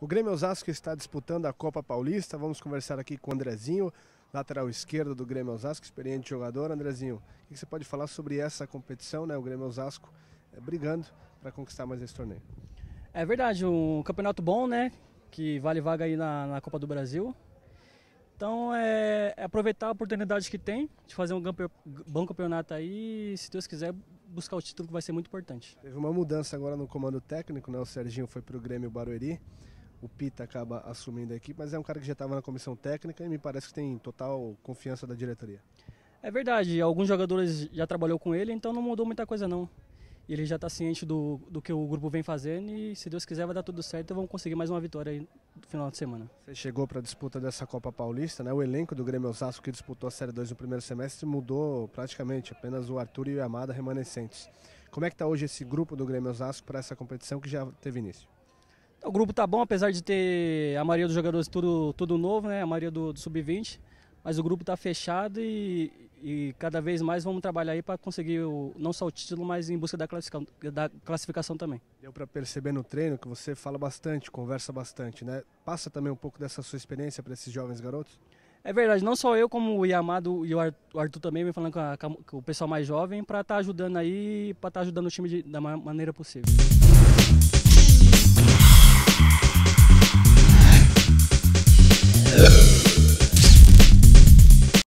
O Grêmio Osasco está disputando a Copa Paulista. Vamos conversar aqui com o Andrezinho, lateral esquerdo do Grêmio Osasco, experiente jogador. Andrezinho, o que você pode falar sobre essa competição, né? O Grêmio Osasco eh, brigando para conquistar mais esse torneio. É verdade, um campeonato bom, né? Que vale vaga aí na, na Copa do Brasil. Então é, é, aproveitar a oportunidade que tem de fazer um bom campeonato aí e, se Deus quiser, buscar o título que vai ser muito importante. Teve uma mudança agora no comando técnico, né? O Serginho foi para o Grêmio Barueri o Pita acaba assumindo a equipe, mas é um cara que já estava na comissão técnica e me parece que tem total confiança da diretoria. É verdade, alguns jogadores já trabalhou com ele, então não mudou muita coisa não. Ele já está ciente do, do que o grupo vem fazendo e se Deus quiser vai dar tudo certo e vamos conseguir mais uma vitória aí no final de semana. Você chegou para a disputa dessa Copa Paulista, né? O elenco do Grêmio Osasco que disputou a Série 2 no primeiro semestre mudou praticamente, apenas o Arthur e o Amada remanescentes. Como é que está hoje esse grupo do Grêmio Osasco para essa competição que já teve início? O grupo tá bom, apesar de ter a maioria dos jogadores tudo, tudo novo, né? A maioria do, do sub-20. Mas o grupo tá fechado e, e cada vez mais vamos trabalhar aí para conseguir o, não só o título, mas em busca da classificação, da classificação também. Deu para perceber no treino que você fala bastante, conversa bastante, né? Passa também um pouco dessa sua experiência para esses jovens garotos? É verdade, não só eu, como o Yamado e o Arthur também vem falando com, a, com, o pessoal mais jovem para estar tá ajudando aí, para estar tá ajudando o time de, da maneira possível.